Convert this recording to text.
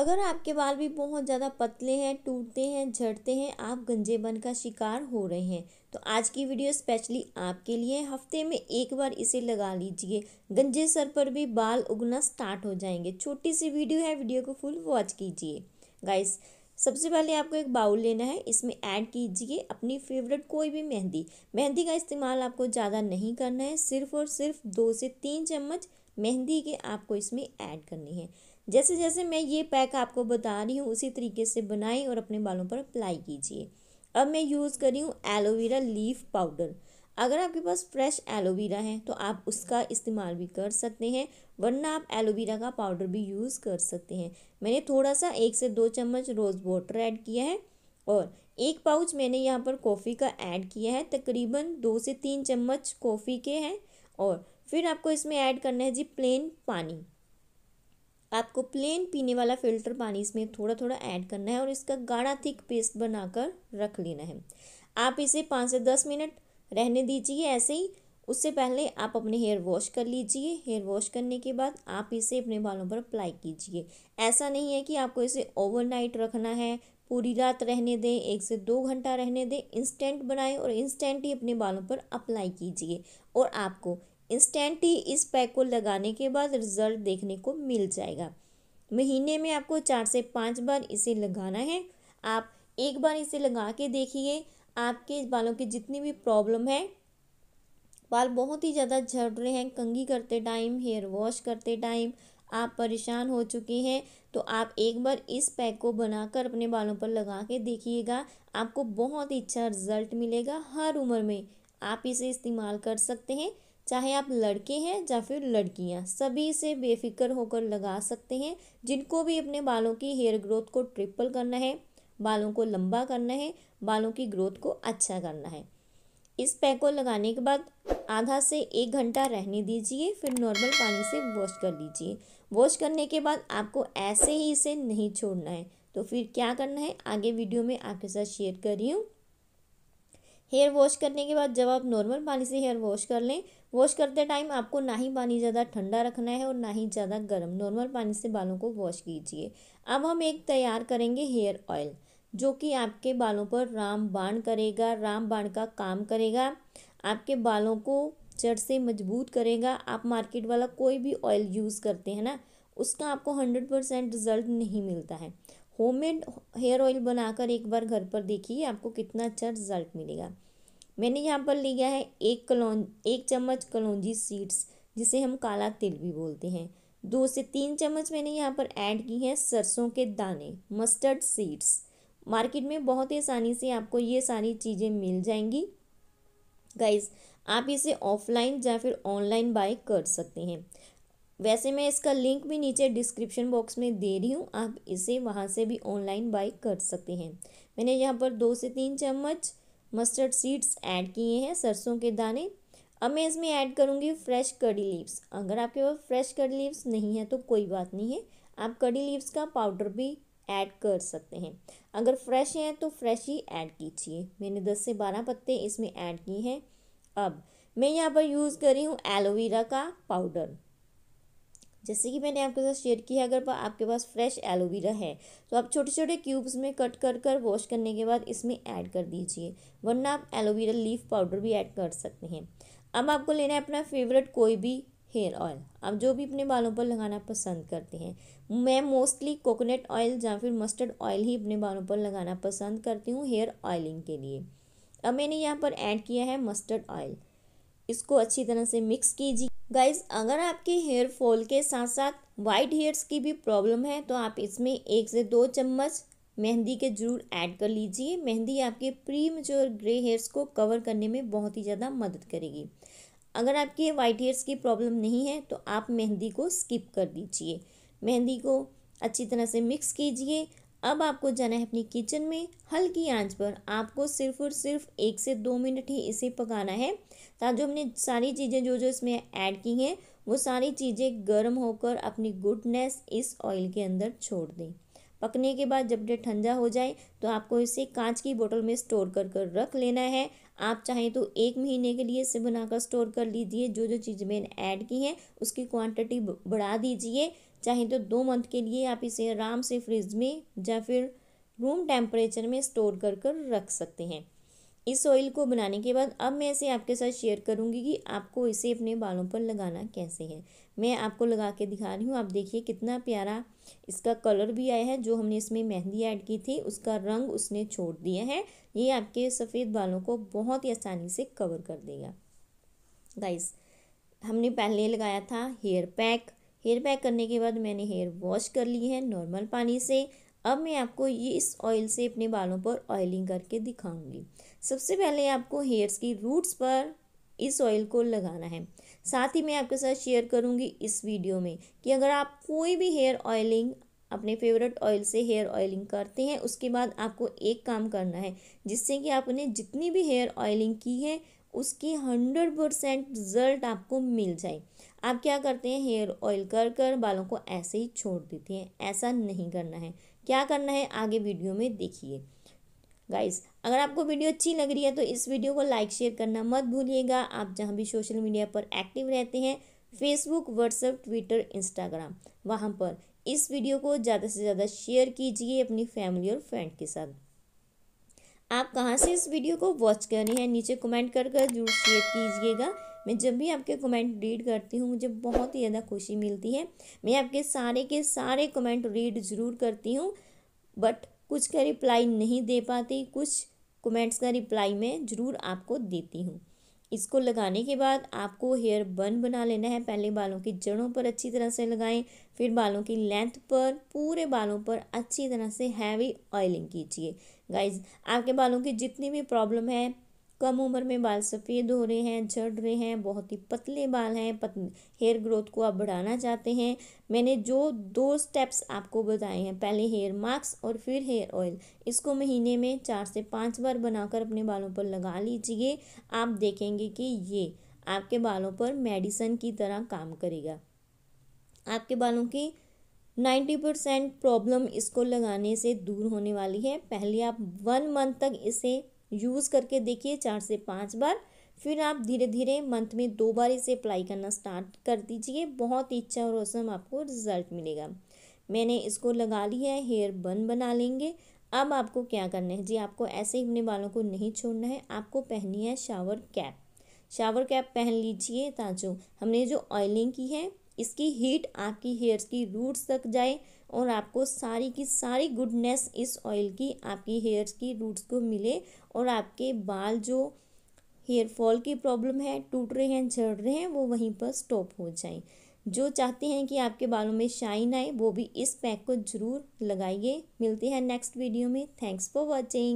अगर आपके बाल भी बहुत ज़्यादा पतले हैं टूटते हैं झड़ते हैं आप गंजेबन का शिकार हो रहे हैं तो आज की वीडियो स्पेशली आपके लिए हफ्ते में एक बार इसे लगा लीजिए गंजे सर पर भी बाल उगना स्टार्ट हो जाएंगे छोटी सी वीडियो है वीडियो को फुल वॉच कीजिए गाइस सबसे पहले आपको एक बाउल लेना है इसमें ऐड कीजिए अपनी फेवरेट कोई भी मेहंदी मेहंदी का इस्तेमाल आपको ज़्यादा नहीं करना है सिर्फ और सिर्फ दो से तीन चम्मच मेहंदी के आपको इसमें ऐड करनी है जैसे जैसे मैं ये पैक आपको बता रही हूँ उसी तरीके से बनाएं और अपने बालों पर अप्लाई कीजिए अब मैं यूज़ कर रही हूँ एलोवेरा लीफ पाउडर अगर आपके पास फ्रेश एलोवेरा है तो आप उसका इस्तेमाल भी कर सकते हैं वरना आप एलोवेरा का पाउडर भी यूज़ कर सकते हैं मैंने थोड़ा सा एक से दो चम्मच रोज़ वाटर ऐड किया है और एक पाउच मैंने यहाँ पर कॉफ़ी का ऐड किया है तकरीबन दो से तीन चम्मच कॉफ़ी के हैं और फिर आपको इसमें ऐड करना है जी प्लेन पानी आपको प्लेन पीने वाला फिल्टर पानी इसमें थोड़ा थोड़ा ऐड करना है और इसका गाढ़ा थिक पेस्ट बनाकर रख लेना है आप इसे पाँच से दस मिनट रहने दीजिए ऐसे ही उससे पहले आप अपने हेयर वॉश कर लीजिए हेयर वॉश करने के बाद आप इसे अपने बालों पर अप्लाई कीजिए ऐसा नहीं है कि आपको इसे ओवरनाइट रखना है पूरी रात रहने दें एक से दो घंटा रहने दें इंस्टेंट बनाएं और इंस्टेंट ही अपने बालों पर अप्लाई कीजिए और आपको इंस्टेंट ही इस पैक को लगाने के बाद रिज़ल्ट देखने को मिल जाएगा महीने में आपको चार से पाँच बार इसे लगाना है आप एक बार इसे लगा के देखिए आपके बालों की जितनी भी प्रॉब्लम है बाल बहुत ही ज़्यादा झड़ रहे हैं कंघी करते टाइम हेयर वॉश करते टाइम आप परेशान हो चुके हैं तो आप एक बार इस पैक को बनाकर अपने बालों पर लगा के देखिएगा आपको बहुत ही अच्छा रिज़ल्ट मिलेगा हर उम्र में आप इसे इस्तेमाल कर सकते हैं चाहे आप लड़के हैं या फिर लड़कियां सभी इसे बेफिक्र होकर लगा सकते हैं जिनको भी अपने बालों की हेयर ग्रोथ को ट्रिपल करना है बालों को लंबा करना है बालों की ग्रोथ को अच्छा करना है इस पैक को लगाने के बाद आधा से एक घंटा रहने दीजिए फिर नॉर्मल पानी से वॉश कर लीजिए वॉश करने के बाद आपको ऐसे ही इसे नहीं छोड़ना है तो फिर क्या करना है आगे वीडियो में आपके साथ शेयर कर रही हूँ हेयर वॉश करने के बाद जब आप नॉर्मल पानी से हेयर वॉश कर लें वॉश करते टाइम आपको ना ही पानी ज़्यादा ठंडा रखना है और ना ही ज़्यादा गर्म नॉर्मल पानी से बालों को वॉश कीजिए अब हम एक तैयार करेंगे हेयर ऑयल जो कि आपके बालों पर राम बाण करेगा राम बाण का काम करेगा आपके बालों को जड़ से मजबूत करेगा आप मार्केट वाला कोई भी ऑयल यूज़ करते हैं ना उसका आपको हंड्रेड परसेंट रिजल्ट नहीं मिलता है होममेड हेयर ऑयल बनाकर एक बार घर पर देखिए आपको कितना अच्छा रिजल्ट मिलेगा मैंने यहाँ पर लिया है एक कलौ एक चम्मच कलौजी सीड्स जिसे हम काला तिल भी बोलते हैं दो से तीन चम्मच मैंने यहाँ पर ऐड की हैं सरसों के दाने मस्टर्ड सीड्स मार्केट में बहुत ही आसानी से आपको ये सारी चीज़ें मिल जाएंगी गाइज आप इसे ऑफलाइन या फिर ऑनलाइन बाय कर सकते हैं वैसे मैं इसका लिंक भी नीचे डिस्क्रिप्शन बॉक्स में दे रही हूँ आप इसे वहाँ से भी ऑनलाइन बाई कर सकते हैं मैंने यहाँ पर दो से तीन चम्मच मस्टर्ड सीड्स ऐड किए हैं सरसों के दाने अब मैं इसमें ऐड करूँगी फ्रेश कड़ी लीव्स अगर आपके पास फ्रेश कड़ी लीव्स नहीं है तो कोई बात नहीं है आप कड़ी लीव्स का पाउडर भी ऐड कर सकते हैं अगर फ्रेश हैं तो फ्रेश ही ऐड कीजिए मैंने दस से बारह पत्ते इसमें ऐड किए हैं अब मैं यहाँ पर यूज़ कर रही हूँ एलोवेरा का पाउडर जैसे कि मैंने आपके साथ शेयर किया अगर आपके पास फ्रेश एलोवेरा है तो आप छोटे छोटे क्यूब्स में कट कर कर वॉश करने के बाद इसमें ऐड कर दीजिए वरना आप एलोवेरा लीफ पाउडर भी ऐड कर सकते हैं अब आपको लेना है अपना फेवरेट कोई भी हेयर ऑयल आप जो भी अपने बालों पर लगाना पसंद करते हैं मैं मोस्टली कोकोनट ऑयल या फिर मस्टर्ड ऑयल ही अपने बालों पर लगाना पसंद करती हूँ हेयर ऑयलिंग के लिए अब मैंने यहाँ पर ऐड किया है मस्टर्ड ऑयल इसको अच्छी तरह से मिक्स कीजिए गाइज अगर आपके हेयर फॉल के साथ साथ वाइट हेयर्स की भी प्रॉब्लम है तो आप इसमें एक से दो चम्मच मेहंदी के जरूर ऐड कर लीजिए मेहंदी आपके प्री मेच्योर ग्रे हेयर्स को कवर करने में बहुत ही ज़्यादा मदद करेगी अगर आपके वाइट हेयर्स की प्रॉब्लम नहीं है तो आप मेहंदी को स्किप कर दीजिए मेहंदी को अच्छी तरह से मिक्स कीजिए अब आपको जाना है अपनी किचन में हल्की आंच पर आपको सिर्फ और सिर्फ एक से दो मिनट ही इसे पकाना है ताकि जो हमने सारी चीज़ें जो जो इसमें ऐड की हैं वो सारी चीज़ें गर्म होकर अपनी गुडनेस इस ऑयल के अंदर छोड़ दें पकने के बाद जब ये ठंडा हो जाए तो आपको इसे कांच की बोतल में स्टोर कर कर रख लेना है आप चाहें तो एक महीने के लिए इसे बनाकर स्टोर कर लीजिए जो जो चीज़ मैंने ऐड की हैं उसकी क्वांटिटी बढ़ा दीजिए चाहे तो दो मंथ के लिए आप इसे आराम से फ्रिज में या फिर रूम टेम्परेचर में स्टोर कर कर रख सकते हैं इस ऑयल को बनाने के बाद अब मैं इसे आपके साथ शेयर करूंगी कि आपको इसे अपने बालों पर लगाना कैसे है मैं आपको लगा के दिखा रही हूँ आप देखिए कितना प्यारा इसका कलर भी आया है जो हमने इसमें मेहंदी ऐड की थी उसका रंग उसने छोड़ दिया है ये आपके सफ़ेद बालों को बहुत ही आसानी से कवर कर देगा गाइस हमने पहले लगाया था हेयर पैक हेयर पैक करने के बाद मैंने हेयर वॉश कर ली है नॉर्मल पानी से अब मैं आपको ये इस ऑयल से अपने बालों पर ऑयलिंग करके दिखाऊंगी सबसे पहले आपको हेयर्स की रूट्स पर इस ऑयल को लगाना है साथ ही मैं आपके साथ शेयर करूंगी इस वीडियो में कि अगर आप कोई भी हेयर ऑयलिंग अपने फेवरेट ऑयल से हेयर ऑयलिंग करते हैं उसके बाद आपको एक काम करना है जिससे कि आपने जितनी भी हेयर ऑयलिंग की है उसकी हंड्रेड परसेंट रिजल्ट आपको मिल जाए आप क्या करते हैं हेयर ऑयल कर कर बालों को ऐसे ही छोड़ देते हैं ऐसा नहीं करना है क्या करना है आगे वीडियो में देखिए गाइस अगर आपको वीडियो अच्छी लग रही है तो इस वीडियो को लाइक शेयर करना मत भूलिएगा आप जहाँ भी सोशल मीडिया पर एक्टिव रहते हैं फेसबुक व्हाट्सएप ट्विटर इंस्टाग्राम वहाँ पर इस वीडियो को ज़्यादा से ज़्यादा शेयर कीजिए अपनी फैमिली और फ्रेंड के साथ आप कहाँ से इस वीडियो को वॉच कर रहे हैं नीचे कमेंट कर कर जरूर शेयर कीजिएगा मैं जब भी आपके कमेंट रीड करती हूँ मुझे बहुत ही ज़्यादा खुशी मिलती है मैं आपके सारे के सारे कमेंट रीड ज़रूर करती हूँ बट कुछ का रिप्लाई नहीं दे पाती कुछ कमेंट्स का रिप्लाई मैं ज़रूर आपको देती हूँ इसको लगाने के बाद आपको हेयर बन बना लेना है पहले बालों की जड़ों पर अच्छी तरह से लगाएं फिर बालों की लेंथ पर पूरे बालों पर अच्छी तरह से हैवी ऑयलिंग कीजिए गाइज आपके बालों की जितनी भी प्रॉब्लम है कम उम्र में बाल सफ़ेद हो रहे हैं झड़ रहे हैं बहुत ही पतले बाल हैं पत हेयर ग्रोथ को आप बढ़ाना चाहते हैं मैंने जो दो स्टेप्स आपको बताए हैं पहले हेयर मास्क और फिर हेयर ऑयल इसको महीने में चार से पाँच बार बनाकर अपने बालों पर लगा लीजिए आप देखेंगे कि ये आपके बालों पर मेडिसन की तरह काम करेगा आपके बालों की नाइन्टी परसेंट प्रॉब्लम इसको लगाने से दूर होने वाली है पहले आप वन मंथ तक इसे यूज़ करके देखिए चार से पाँच बार फिर आप धीरे धीरे मंथ में दो बार इसे अप्लाई करना स्टार्ट कर दीजिए बहुत ही अच्छा और औसम आपको रिजल्ट मिलेगा मैंने इसको लगा लिया है हेयर बन बना लेंगे अब आपको क्या करना है जी आपको ऐसे ही अपने बालों को नहीं छोड़ना है आपको पहननी है शावर कैप शावर कैप पहन लीजिए ताजो हमने जो ऑयलिंग की है इसकी हीट आपकी हेयर्स की रूट्स तक जाए और आपको सारी की सारी गुडनेस इस ऑयल की आपकी हेयर्स की रूट्स को मिले और आपके बाल जो हेयर फॉल की प्रॉब्लम है टूट रहे हैं झड़ रहे हैं वो वहीं पर स्टॉप हो जाए जो चाहते हैं कि आपके बालों में शाइन आए वो भी इस पैक को ज़रूर लगाइए मिलते हैं नेक्स्ट वीडियो में थैंक्स फॉर वॉचिंग